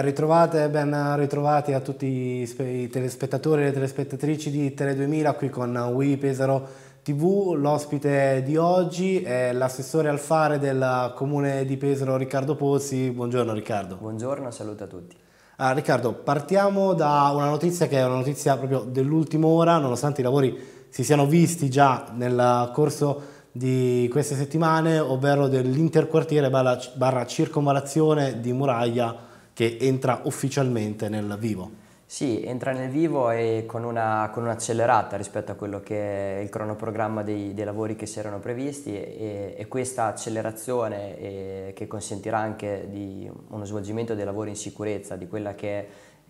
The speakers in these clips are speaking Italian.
Ben ritrovate, ben ritrovati a tutti i telespettatori e le telespettatrici di Tele2000 qui con Wii Pesaro TV. L'ospite di oggi è l'assessore al fare del comune di Pesaro Riccardo Pozzi. Buongiorno Riccardo. Buongiorno, saluto a tutti. Ah, Riccardo, partiamo da una notizia che è una notizia proprio dell'ultima ora, nonostante i lavori si siano visti già nel corso di queste settimane, ovvero dell'interquartiere barra, barra circonvalazione di Muraglia che entra ufficialmente nel vivo. Sì, entra nel vivo e con, un'accelerata rispetto a quello che è il cronoprogramma dei, dei lavori che si erano previsti e, e questa accelerazione e, eh, che consentirà anche di uno svolgimento dei lavori in sicurezza, di quella che è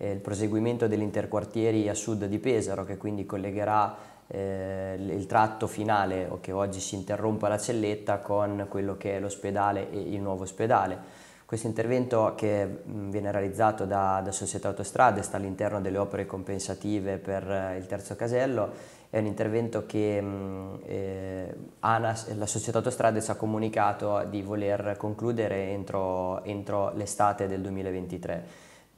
eh, il proseguimento dell'interquartieri a sud di Pesaro che quindi collegherà eh, il tratto finale o che oggi si interrompe la celletta con quello che è l'ospedale e il nuovo ospedale questo intervento che viene realizzato da, da Società Autostrade sta all'interno delle opere compensative per eh, il terzo casello, è un intervento che eh, ANAS, la Società Autostrade ci ha comunicato di voler concludere entro, entro l'estate del 2023.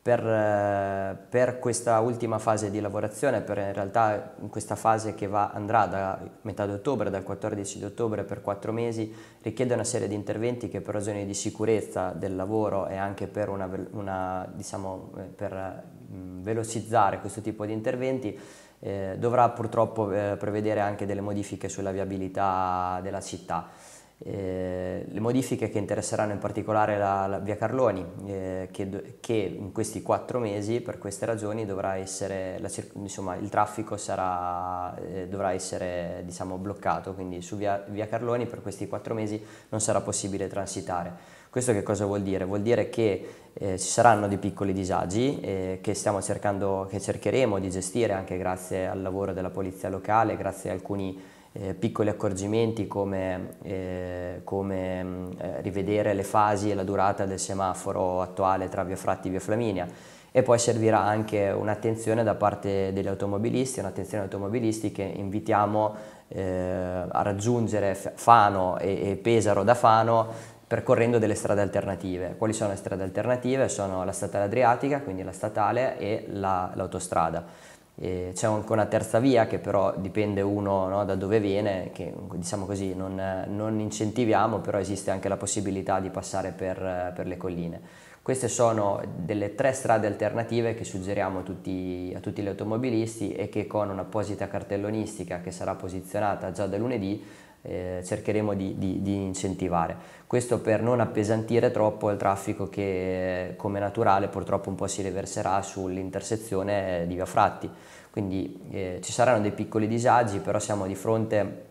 Per, eh, per, questa ultima fase di lavorazione, per in realtà in questa fase che va, andrà da metà di ottobre, dal 14 di ottobre per quattro mesi, richiede una serie di interventi che per ragioni di sicurezza del lavoro e anche per, una, una, diciamo, eh, per mm, velocizzare questo tipo di interventi eh, dovrà purtroppo eh, prevedere anche delle modifiche sulla viabilità della città. Eh, le modifiche che interesseranno in particolare la, la via Carloni, eh, che, che, in questi quattro mesi, per queste ragioni, dovrà essere, la, insomma, il traffico sarà, eh, dovrà essere diciamo, bloccato, quindi su via, via Carloni per questi quattro mesi non sarà possibile transitare. Questo che cosa vuol dire? Vuol dire che eh, ci saranno dei piccoli disagi eh, che, cercando, che cercheremo di gestire anche grazie al lavoro della polizia locale, grazie a alcuni eh, piccoli accorgimenti come, eh, come mm, eh, rivedere le fasi e la durata del semaforo attuale tra via Fratti e via Flaminia e poi servirà anche un'attenzione da parte degli automobilisti, un'attenzione agli automobilisti che invitiamo eh, a raggiungere Fano e, e Pesaro da Fano percorrendo delle strade alternative. Quali sono le strade alternative? Sono la statale adriatica, quindi la statale e l'autostrada. E c'è anche una terza via che però dipende uno no, da dove viene, che diciamo così non, non, incentiviamo, però esiste anche la possibilità di passare per, per, le colline. Queste sono delle tre strade alternative che suggeriamo a tutti, a tutti gli automobilisti e che con un'apposita cartellonistica che sarà posizionata già da lunedì eh, cercheremo di, di, di, incentivare. Questo per non appesantire troppo il traffico che eh, come naturale purtroppo un po' si riverserà sull'intersezione eh, di Via Fratti. Quindi eh, ci saranno dei piccoli disagi, però siamo di fronte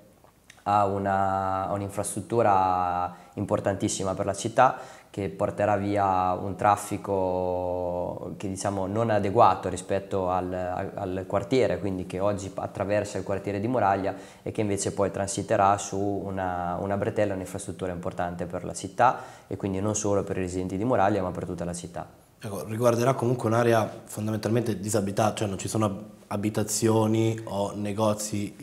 a un'infrastruttura importantissima per la città che porterà via un traffico che diciamo non adeguato rispetto al, al, quartiere, quindi che oggi attraversa il quartiere di Muraglia e che invece poi transiterà su una, una bretella, un'infrastruttura importante per la città e quindi non solo per i residenti di Muraglia ma per tutta la città. Ecco, riguarderà comunque un'area fondamentalmente disabitata, cioè non ci sono abitazioni o negozi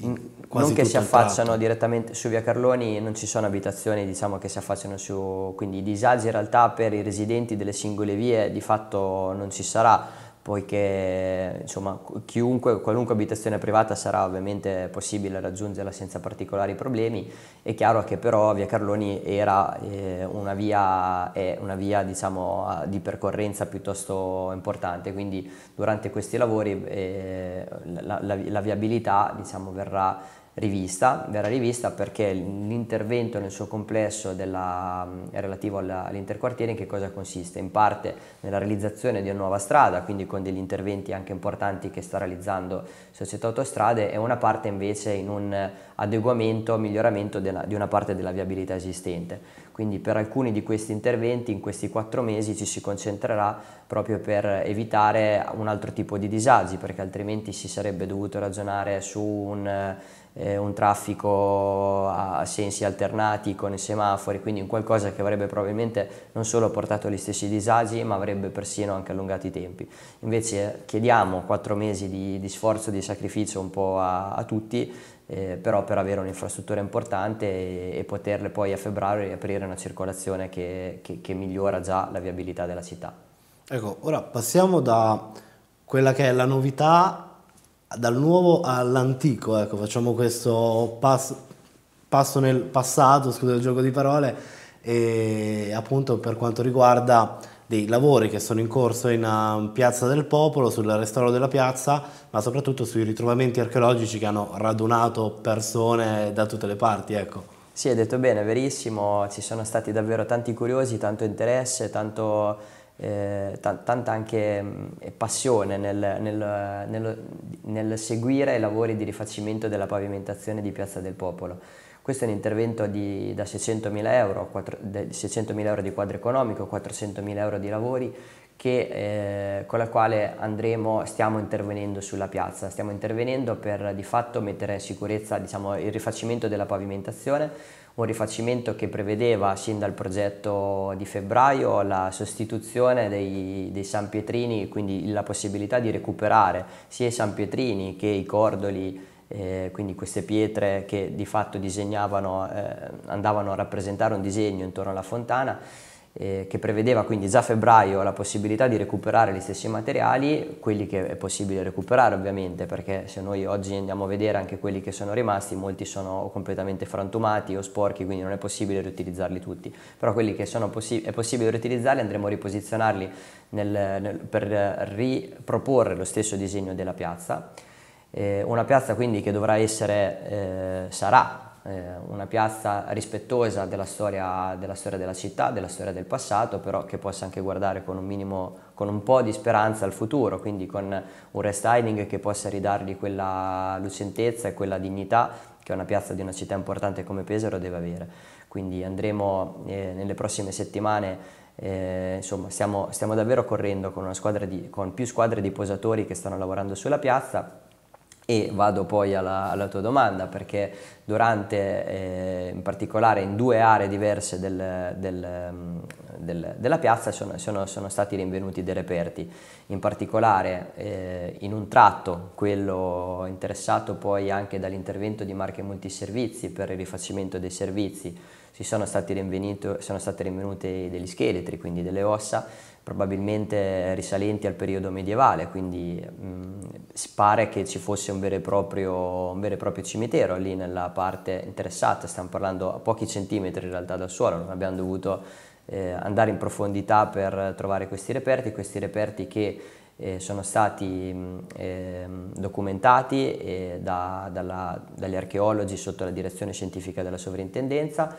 quasi Non che si affacciano direttamente su via Carloni, non ci sono abitazioni diciamo, che si affacciano su... quindi i disagi in realtà per i residenti delle singole vie di fatto non ci sarà poiché insomma, chiunque, qualunque abitazione privata sarà ovviamente possibile raggiungerla senza particolari problemi. È chiaro che però Via Carloni era eh, una via, eh, una via diciamo, di percorrenza piuttosto importante, quindi durante questi lavori eh, la, la, la, viabilità diciamo, verrà rivista, verrà rivista perché l'intervento nel suo complesso della, relativo all'interquartiere in che cosa consiste? In parte nella realizzazione di una nuova strada, quindi con degli interventi anche importanti che sta realizzando Società Autostrade e una parte invece in un adeguamento, miglioramento della, di una parte della viabilità esistente. Quindi per alcuni di questi interventi in questi quattro mesi ci si concentrerà proprio per evitare un altro tipo di disagi perché altrimenti si sarebbe dovuto ragionare su un eh, un traffico a sensi alternati con i semafori, quindi un qualcosa che avrebbe probabilmente non solo portato gli stessi disagi ma avrebbe persino anche allungato i tempi. Invece eh, chiediamo quattro mesi di, di sforzo, di sacrificio un po' a, a tutti eh, però per avere un'infrastruttura importante e, e, poterle poi a febbraio riaprire una circolazione che, che, che, migliora già la viabilità della città. Ecco, ora passiamo da quella che è la novità dal nuovo all'antico, ecco, facciamo questo pass passo nel passato, scusa il gioco di parole, e appunto per quanto riguarda dei lavori che sono in corso in um, Piazza del Popolo, sul restauro della piazza, ma soprattutto sui ritrovamenti archeologici che hanno radunato persone da tutte le parti, ecco. Sì, hai detto bene, verissimo, ci sono stati davvero tanti curiosi, tanto interesse, tanto eh, t- tanta anche mh, mm, eh, passione nel, nel, nel, nel, seguire i lavori di rifacimento della pavimentazione di Piazza del Popolo. Questo è un intervento di, da 600.000 euro, 4, 600.000 euro di quadro economico, 400.000 euro di lavori, che, eh, con la quale andremo, stiamo intervenendo sulla piazza, stiamo intervenendo per di fatto mettere in sicurezza diciamo, il rifacimento della pavimentazione, un rifacimento che prevedeva sin dal progetto di febbraio la sostituzione dei, dei San Pietrini, quindi la possibilità di recuperare sia i San Pietrini che i cordoli eh, quindi queste pietre che di fatto disegnavano, eh, andavano a rappresentare un disegno intorno alla fontana, eh, che prevedeva quindi già a febbraio la possibilità di recuperare gli stessi materiali, quelli che è possibile recuperare ovviamente, perché se noi oggi andiamo a vedere anche quelli che sono rimasti, molti sono completamente frantumati o sporchi, quindi non è possibile riutilizzarli tutti, però quelli che possi- è possibile riutilizzarli andremo a riposizionarli nel, nel, per riproporre lo stesso disegno della piazza. Eh, una piazza quindi che dovrà essere, eh, sarà eh, una piazza rispettosa della storia, della storia, della città, della storia del passato, però che possa anche guardare con un, minimo, con un po' di speranza al futuro, quindi con un restyling che possa ridargli quella lucentezza e quella dignità che una piazza di una città importante come Pesaro deve avere. Quindi andremo eh, nelle prossime settimane eh, insomma, stiamo, stiamo, davvero correndo con, di, con, più squadre di posatori che stanno lavorando sulla piazza e vado poi alla, alla tua domanda perché durante, eh, in particolare in due aree diverse del, del, mm, del, della piazza sono, sono, sono, stati rinvenuti dei reperti, in particolare eh, in un tratto, quello interessato poi anche dall'intervento di marche multiservizi per il rifacimento dei servizi, si sono, stati sono state rinvenute degli scheletri, quindi delle ossa, probabilmente risalenti al periodo medievale, quindi mh, mm, pare che ci fosse un vero, proprio, un vero, e proprio, cimitero lì nella parte interessata, stiamo parlando a pochi centimetri in realtà dal suolo, non abbiamo dovuto eh, andare in profondità per trovare questi reperti, questi reperti che eh, sono stati eh, documentati eh, da, dalla, dagli archeologi sotto la direzione scientifica della sovrintendenza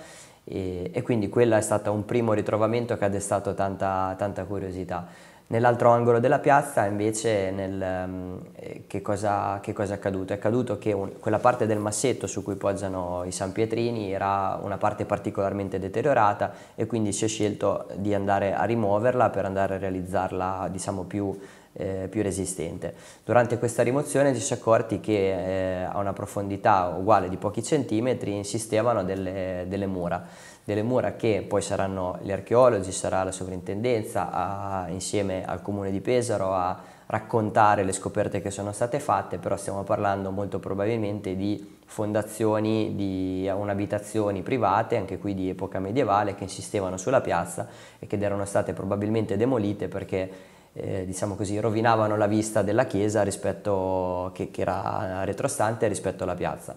e, e quindi quello è stato un primo ritrovamento che ha destato tanta, tanta curiosità. Nell'altro angolo della piazza invece nel, ehm, eh, che, cosa, che, cosa, è accaduto? È accaduto che un, quella parte del massetto su cui poggiano i San Pietrini era una parte particolarmente deteriorata e quindi si è scelto di andare a rimuoverla per andare a realizzarla diciamo, più eh, più resistente. Durante questa rimozione ci si è accorti che eh, a una profondità uguale di pochi centimetri insistevano delle, delle mura, delle mura che poi saranno gli archeologi, sarà la sovrintendenza a, insieme al comune di Pesaro a raccontare le scoperte che sono state fatte, però stiamo parlando molto probabilmente di fondazioni di abitazioni private, anche qui di epoca medievale, che insistevano sulla piazza e che erano state probabilmente demolite perché eh, diciamo così, rovinavano la vista della chiesa rispetto, che, che, era retrostante rispetto alla piazza.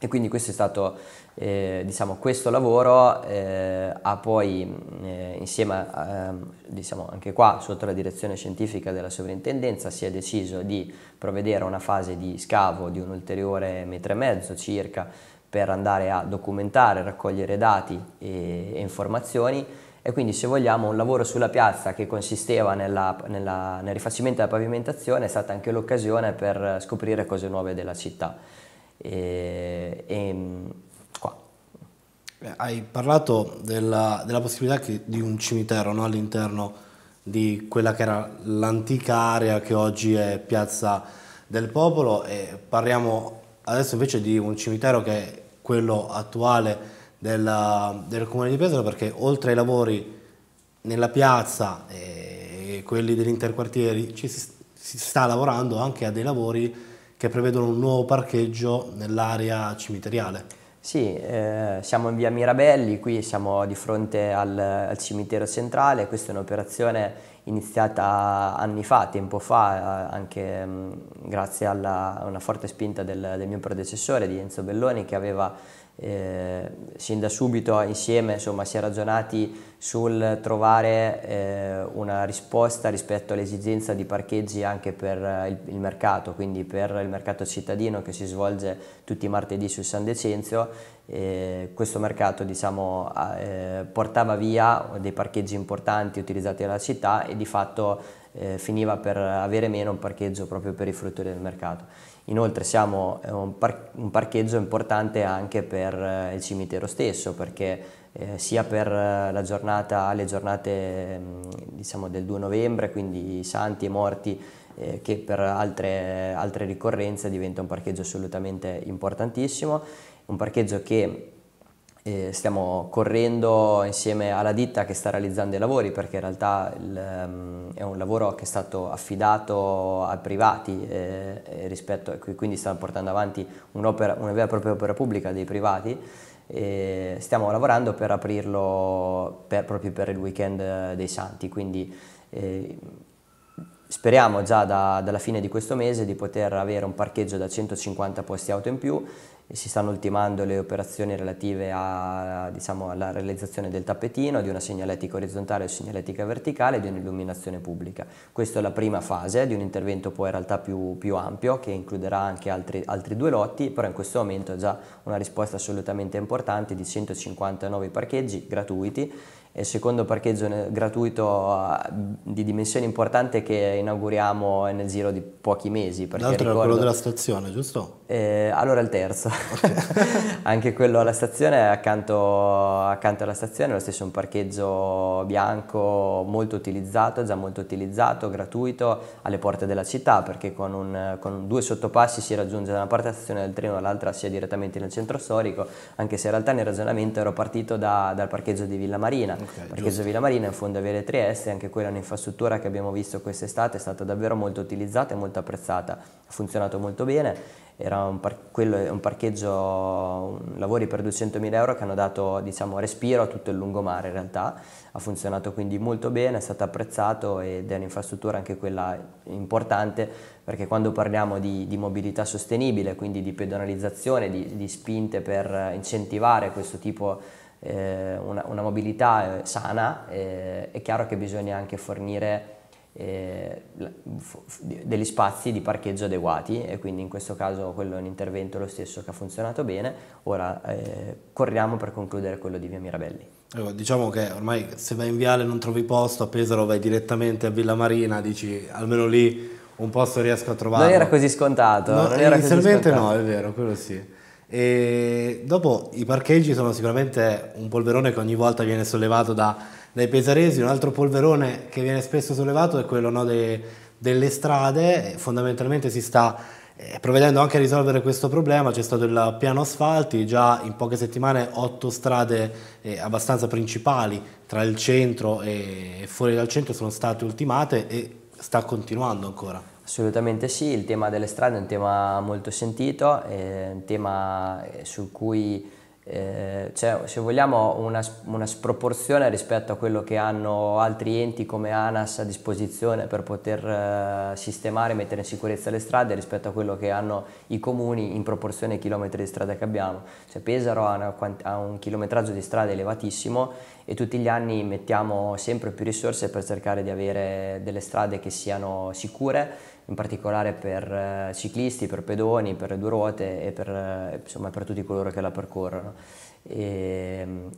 E quindi questo è stato, eh, diciamo, questo lavoro eh, ha poi, eh, insieme, a, ehm, diciamo, anche qua, sotto la direzione scientifica della sovrintendenza, si è deciso di provvedere a una fase di scavo di un ulteriore metro e mezzo circa per andare a documentare, raccogliere dati e, e informazioni e quindi se vogliamo un lavoro sulla piazza che consisteva nella, nella, nel rifacimento della pavimentazione è stata anche l'occasione per scoprire cose nuove della città. E, e, mm, eh, Hai parlato della, della possibilità che, di un cimitero no? all'interno di quella che era l'antica area che oggi è Piazza del Popolo e parliamo adesso invece di un cimitero che è quello attuale della, del Comune di Pesaro perché oltre ai lavori nella piazza e quelli dell'interquartieri ci si, si sta lavorando anche a dei lavori che prevedono un nuovo parcheggio nell'area cimiteriale. Sì, eh, siamo in via Mirabelli, qui siamo di fronte al, al cimitero centrale, questa è un'operazione iniziata anni fa, tempo fa, eh, anche mh, mm, grazie a una forte spinta del, del mio predecessore di Enzo Belloni che aveva eh, sin da subito insieme insomma, si è ragionati sul trovare eh, una risposta rispetto all'esigenza di parcheggi anche per eh, il, il, mercato, quindi per il mercato cittadino che si svolge tutti i martedì su San Decenzio. Eh, questo mercato diciamo, eh, portava via dei parcheggi importanti utilizzati dalla città e di fatto eh, finiva per avere meno parcheggio proprio per i fruitori del mercato. Inoltre siamo eh, un, par un parcheggio importante anche per eh, il cimitero stesso perché eh, sia per eh, la giornata, le giornate mm, diciamo, del 2 novembre, quindi santi e morti, eh, che per altre, altre ricorrenze diventa un parcheggio assolutamente importantissimo, un parcheggio che e stiamo correndo insieme alla ditta che sta realizzando i lavori perché in realtà il, ehm, è un lavoro che è stato affidato a privati e, e rispetto, quindi stiamo portando avanti una vera e propria opera pubblica dei privati e stiamo lavorando per aprirlo per, proprio per il weekend dei santi quindi eh, speriamo già da, dalla fine di questo mese di poter avere un parcheggio da 150 posti auto in più si stanno ultimando le operazioni relative a, diciamo, alla realizzazione del tappetino, di una segnaletica orizzontale e segnaletica verticale e di un'illuminazione pubblica. Questa è la prima fase di un intervento poi in realtà più, più ampio che includerà anche altri, altri, due lotti, però in questo momento è già una risposta assolutamente importante di 150 nuovi parcheggi gratuiti e il secondo parcheggio eh, gratuito di dimensioni importanti che inauguriamo eh, nel giro di pochi mesi. L'altro era quello della stazione, giusto? Eh, allora il terzo, okay. anche quello alla stazione, accanto, accanto alla stazione, lo stesso un parcheggio bianco molto utilizzato, già molto utilizzato, gratuito, alle porte della città perché con, un, con due sottopassi si raggiunge da una parte la stazione del treno e dall'altra si direttamente nel centro storico, anche se in realtà nel ragionamento ero partito da, dal parcheggio di Villa Marina okay, perché giusto. Sovina Marina in fondo a avere Trieste, anche quella è un'infrastruttura che abbiamo visto quest'estate, è stata davvero molto utilizzata e molto apprezzata, ha funzionato molto bene era un, par- un parcheggio, lavori per 200.000 euro che hanno dato diciamo, respiro a tutto il lungomare in realtà, ha funzionato quindi molto bene, è stato apprezzato ed è un'infrastruttura anche quella importante perché quando parliamo di, di mobilità sostenibile, quindi di pedonalizzazione, di, di spinte per incentivare questo tipo di eh, una, una, mobilità eh, sana, eh, è chiaro che bisogna anche fornire degli spazi di parcheggio adeguati e quindi in questo caso quello è un intervento lo stesso che ha funzionato bene, ora eh, corriamo per concludere quello di Via Mirabelli. Diciamo che ormai se vai in Viale non trovi posto, a Pesaro vai direttamente a Villa Marina, dici almeno lì un posto riesco a trovare. Non era così scontato. No, non era inizialmente così scontato. no, è vero, quello sì. E dopo i parcheggi sono sicuramente un polverone che ogni volta viene sollevato da, dai pesaresi, un altro polverone che viene spesso sollevato è quello no, de, delle strade, fondamentalmente si sta eh, provvedendo anche a risolvere questo problema, c'è stato il piano asfalti, già in poche settimane otto strade eh, abbastanza principali tra il centro e fuori dal centro sono state ultimate e sta continuando ancora. Assolutamente sì, il tema delle strade è un tema molto sentito, è un tema eh, su cui eh, c'è, cioè, se vogliamo, una, una, sproporzione rispetto a quello che hanno altri enti come ANAS a disposizione per poter eh, sistemare e mettere in sicurezza le strade rispetto a quello che hanno i comuni in proporzione ai chilometri di strada che abbiamo. Cioè, Pesaro ha, una, ha un chilometraggio di strada elevatissimo e tutti gli anni mettiamo sempre più risorse per cercare di avere delle strade che siano sicure in particolare per eh, ciclisti, per pedoni, per due ruote e per, eh, insomma, per tutti coloro che la percorrono. E, ehm,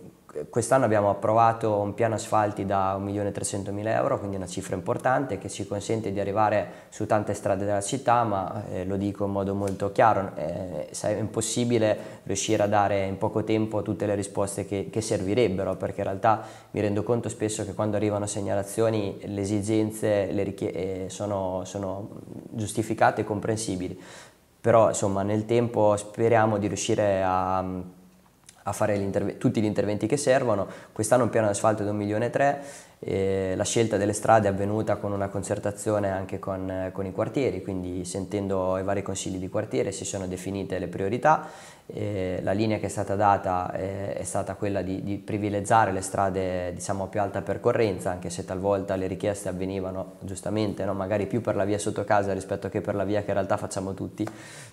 Quest'anno abbiamo approvato un piano asfalti da 1.300.000 euro, quindi una cifra importante che ci consente di arrivare su tante strade della città, ma eh, lo dico in modo molto chiaro, eh, è impossibile riuscire a dare in poco tempo tutte le risposte che, che, servirebbero, perché in realtà mi rendo conto spesso che quando arrivano segnalazioni le esigenze le eh, sono, sono giustificate e comprensibili, però insomma nel tempo speriamo di riuscire a a fare gli tutti gli interventi che servono. Quest'anno un piano d'asfalto di 1 milione e 3, eh, la scelta delle strade è avvenuta con una concertazione anche con, con i quartieri, quindi sentendo i vari consigli di quartiere si sono definite le priorità eh, la linea che è stata data eh, è stata quella di, di privilegiare le strade diciamo, a più alta percorrenza, anche se talvolta le richieste avvenivano giustamente, no? magari più per la via sotto casa rispetto che per la via che in realtà facciamo tutti,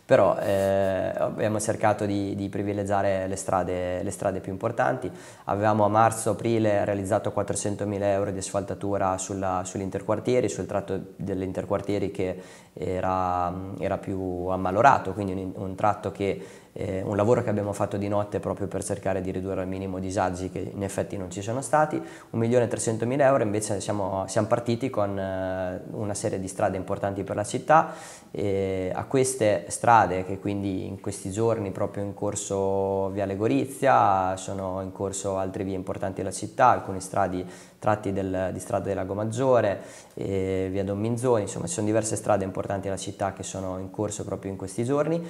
però eh, abbiamo cercato di, di privilegiare le strade, le strade, più importanti. Avevamo a marzo-aprile realizzato 400.000 euro di asfaltatura sull'interquartieri, sul tratto dell'interquartieri che era, era, più ammalorato, quindi un, un tratto che eh, un lavoro che abbiamo fatto di notte proprio per cercare di ridurre al minimo disagi che in effetti non ci sono stati, 1.300.000 euro invece siamo, siamo partiti con eh, una serie di strade importanti per la città, eh, a queste strade che quindi in questi giorni proprio in corso Viale Gorizia, sono in corso altre vie importanti della città, alcuni strade tratti del, di strada del Lago Maggiore, via Don Minzoni, insomma ci sono diverse strade importanti della città che sono in corso proprio in questi giorni.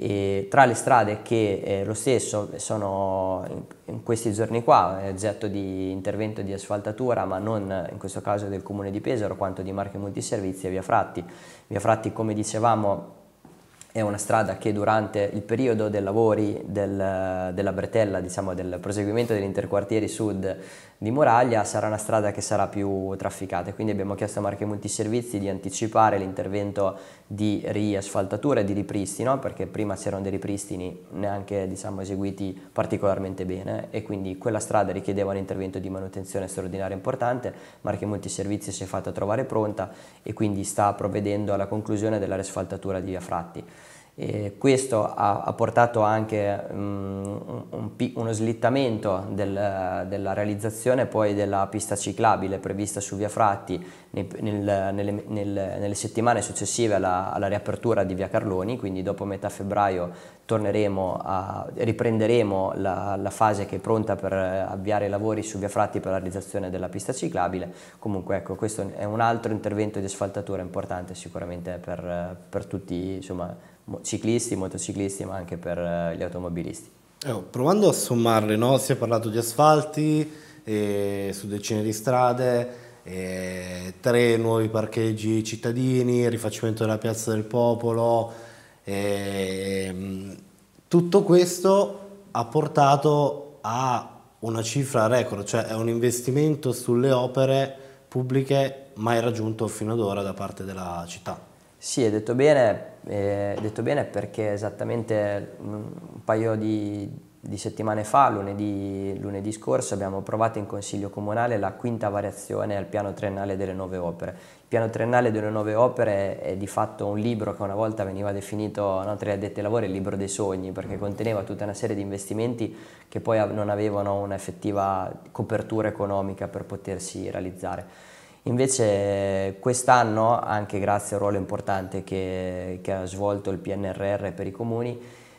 E tra le strade che eh, lo stesso sono in, in, questi giorni qua oggetto di intervento di asfaltatura ma non in questo caso del comune di Pesaro quanto di Marche Multiservizi e Via Fratti. Via Fratti come dicevamo è una strada che durante il periodo dei lavori del, della bretella, diciamo del proseguimento degli interquartieri sud di Moraglia, sarà una strada che sarà più trafficata. Quindi abbiamo chiesto a Marche Multiservizi di anticipare l'intervento di riasfaltatura e di ripristino, perché prima c'erano dei ripristini neanche diciamo, eseguiti particolarmente bene e quindi quella strada richiedeva un intervento di manutenzione straordinaria importante. Marche Multiservizi si è fatta trovare pronta e quindi sta provvedendo alla conclusione della riasfaltatura di Via Fratti. E questo ha, ha, portato anche um, un, uno slittamento del, della realizzazione poi della pista ciclabile prevista su Via Fratti nel, nel, nel, nelle settimane successive alla, alla, riapertura di Via Carloni, quindi dopo metà febbraio a, riprenderemo la, la, fase che è pronta per avviare i lavori su Via Fratti per la realizzazione della pista ciclabile. Comunque ecco, questo è un altro intervento di asfaltatura importante sicuramente per, per tutti insomma, ciclisti, motociclisti, ma anche per eh, gli automobilisti. Eh, oh, provando a sommarle, no? si è parlato di asfalti, eh, su decine di strade, eh, tre nuovi parcheggi cittadini, rifacimento della piazza del popolo, mm, tutto questo ha portato a una cifra record, cioè è un investimento sulle opere pubbliche mai raggiunto fino ad ora da parte della città. Sì, è detto bene, è eh, detto bene perché esattamente mm, un paio di, di settimane fa, lunedì, lunedì, scorso, abbiamo approvato in Consiglio Comunale la quinta variazione al piano triennale delle nuove opere. Il piano triennale delle nuove opere è di fatto un libro che una volta veniva definito no, tra gli addetti ai lavori il libro dei sogni, perché mm. conteneva tutta una serie di investimenti che poi non avevano un'effettiva copertura economica per potersi realizzare. Invece quest'anno, anche grazie al ruolo importante che, che, ha svolto il PNRR per i comuni,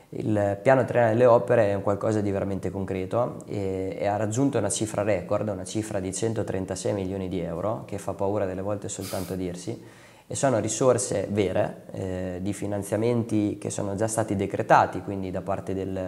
il piano triennale delle opere è qualcosa di veramente concreto e, e, ha raggiunto una cifra record, una cifra di 136 milioni di euro, che fa paura delle volte soltanto dirsi, e sono risorse vere eh, di finanziamenti che sono già stati decretati, quindi da parte del,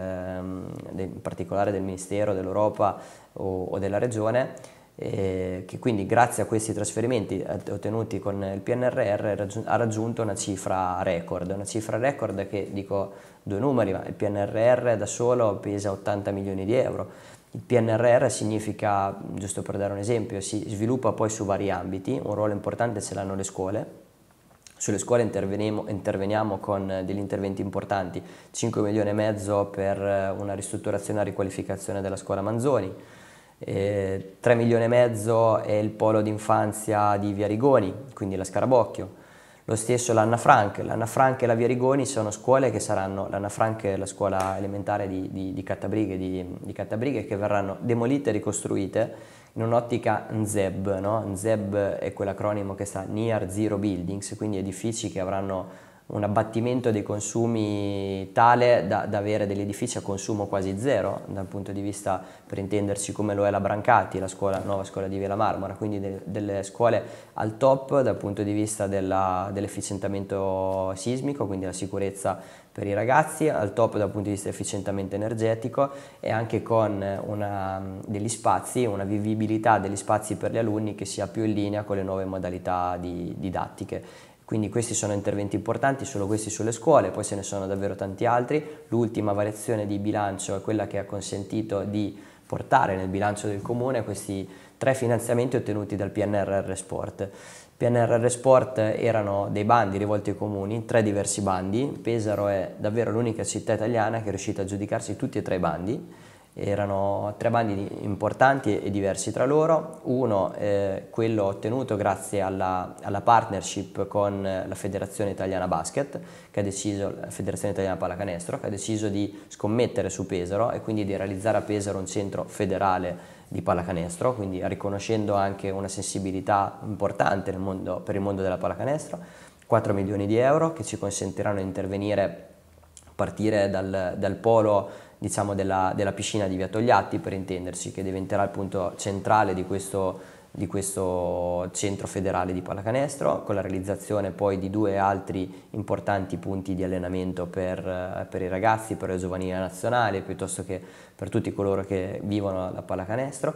mm, del, in particolare del Ministero, dell'Europa o, o della Regione, eh, che quindi grazie a questi trasferimenti eh, ottenuti con il PNRR ha raggiunto una cifra record, una cifra record che dico due numeri, ma il PNRR da solo pesa 80 milioni di euro. Il PNRR significa, giusto per dare un esempio, si sviluppa poi su vari ambiti, un ruolo importante ce l'hanno le scuole, sulle scuole interveniamo, interveniamo, con degli interventi importanti, 5 milioni e mezzo per una ristrutturazione e riqualificazione della scuola Manzoni, eh, 3 milioni e mezzo è il polo d'infanzia di Via Rigoni, quindi la Scarabocchio. Lo stesso l'Anna Frank, l'Anna Frank e la Via Rigoni sono scuole che saranno, l'Anna Frank è la scuola elementare di, di, di, Cattabrighe, di Cattabrighe, che verranno demolite e ricostruite in un'ottica NZEB, no? NZEB è quell'acronimo che sta Near Zero Buildings, quindi edifici che avranno un abbattimento dei consumi tale da, da, avere degli edifici a consumo quasi zero dal punto di vista, per intendersi come lo è la Brancati, la scuola, nuova scuola di Vela Marmora, quindi de, delle scuole al top dal punto di vista dell'efficientamento sismico, quindi la sicurezza per i ragazzi, al top dal punto di vista dell'efficientamento energetico e anche con una, degli spazi, una vivibilità degli spazi per gli alunni che sia più in linea con le nuove modalità di, didattiche quindi questi sono interventi importanti, solo questi sulle scuole, poi ce ne sono davvero tanti altri. L'ultima variazione di bilancio è quella che ha consentito di portare nel bilancio del comune questi tre finanziamenti ottenuti dal PNRR Sport. PNRR Sport erano dei bandi rivolti ai comuni, tre diversi bandi. Pesaro è davvero l'unica città italiana che è riuscita a giudicarsi tutti e tre i bandi erano tre bandi importanti e diversi tra loro, uno eh, quello ottenuto grazie alla, alla, partnership con la Federazione Italiana Basket, che ha deciso, la Federazione Italiana Pallacanestro, che ha deciso di scommettere su Pesaro e quindi di realizzare a Pesaro un centro federale di pallacanestro, quindi riconoscendo anche una sensibilità importante mondo, per il mondo della pallacanestro, 4 milioni di euro che ci consentiranno di intervenire a partire dal, dal polo diciamo, della, della, piscina di Via Togliatti per intendersi, che diventerà il punto centrale di questo, di questo centro federale di pallacanestro, con la realizzazione poi di due altri importanti punti di allenamento per, per i ragazzi, per la giovanile nazionale, piuttosto che per tutti coloro che vivono la pallacanestro.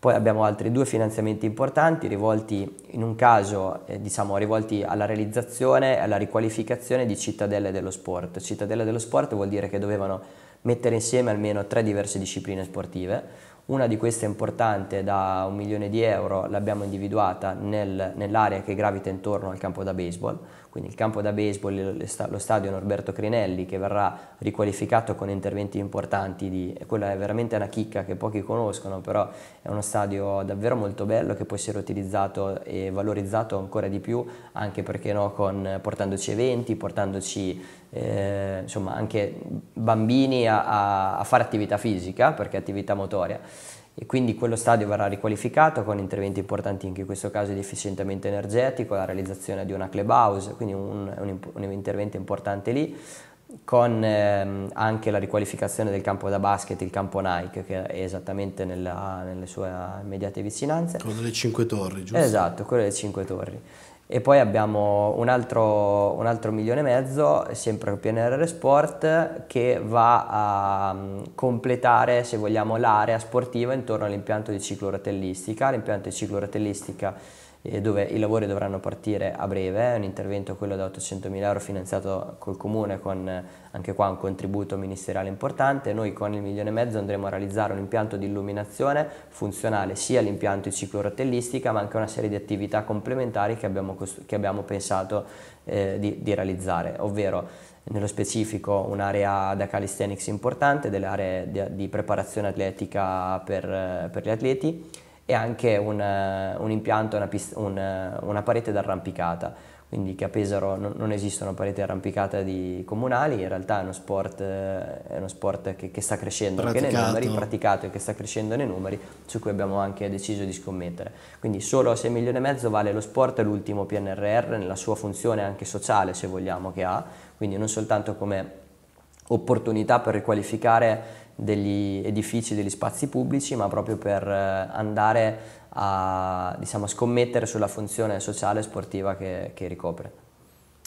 Poi abbiamo altri due finanziamenti importanti rivolti in un caso eh, diciamo, rivolti alla realizzazione e alla riqualificazione di cittadelle dello sport. Cittadelle dello sport vuol dire che dovevano mettere insieme almeno tre diverse discipline sportive. Una di queste è importante da un milione di euro, l'abbiamo individuata nel, nell'area che gravita intorno al campo da baseball, quindi il campo da baseball, lo stadio Norberto Crinelli che verrà riqualificato con interventi importanti, di, quella è veramente una chicca che pochi conoscono, però è uno stadio davvero molto bello che può essere utilizzato e valorizzato ancora di più, anche perché no, con, portandoci eventi, portandoci eh, insomma anche bambini a, a fare attività fisica, perché attività motoria e quindi quello stadio verrà riqualificato con interventi importanti anche in questo caso di efficientamento energetico, la realizzazione di una clubhouse, quindi un, un, un intervento importante lì, con ehm, anche la riqualificazione del campo da basket, il campo Nike, che è esattamente nella, nelle sue immediate vicinanze. Quello delle 5 torri, giusto? Esatto, quello delle 5 torri. E poi abbiamo un altro, un altro, milione e mezzo, sempre PNRR Sport, che va a mm, completare, se vogliamo, l'area sportiva intorno all'impianto di ciclo rotellistica. L'impianto di ciclo rotellistica dove i lavori dovranno partire a breve, un intervento quello da 800.000 euro finanziato col comune con anche qua un contributo ministeriale importante, noi con il milione e mezzo andremo a realizzare un impianto di illuminazione funzionale sia all'impianto di ciclo ciclorotellistica ma anche una serie di attività complementari che abbiamo, che abbiamo pensato eh, di, di realizzare, ovvero nello specifico un'area da calisthenics importante, delle aree di, preparazione atletica per, per gli atleti, e anche un, eh, un impianto, una, un, eh, una parete d'arrampicata quindi che a Pesaro non, esistono pareti arrampicate di comunali, in realtà è uno sport, eh, è uno sport che, che, sta crescendo praticato. anche nei numeri, praticato e che sta crescendo nei numeri, su cui abbiamo anche deciso di scommettere. Quindi solo a 6 milioni e mezzo vale lo sport l'ultimo PNRR nella sua funzione anche sociale, se vogliamo, che ha, quindi non soltanto come opportunità per riqualificare degli edifici, degli spazi pubblici, ma proprio per eh, andare a, diciamo, a scommettere sulla funzione sociale e sportiva che, che ricopre.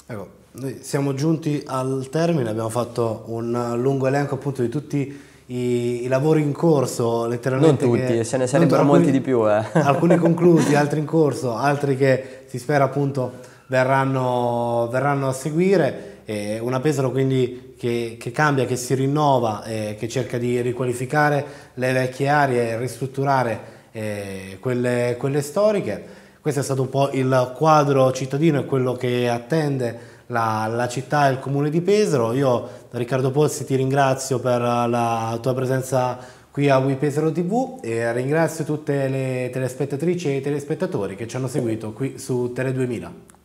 Ecco, noi siamo giunti al termine, abbiamo fatto un lungo elenco appunto di tutti i, i, lavori in corso, letteralmente. Non tutti, che, se ne sarebbero alcuni, molti di più. Eh. Alcuni conclusi, altri in corso, altri che si spera appunto verranno, verranno a seguire eh, una Pesaro quindi che, che, cambia, che si rinnova, eh, che cerca di riqualificare le vecchie aree e ristrutturare eh, quelle, quelle storiche. Questo è stato un po' il quadro cittadino e quello che attende la, la, città e il comune di Pesaro. Io, Riccardo Pozzi, ti ringrazio per la tua presenza qui a Wii Pesaro TV e ringrazio tutte le telespettatrici e i telespettatori che ci hanno seguito qui su Tele 2000.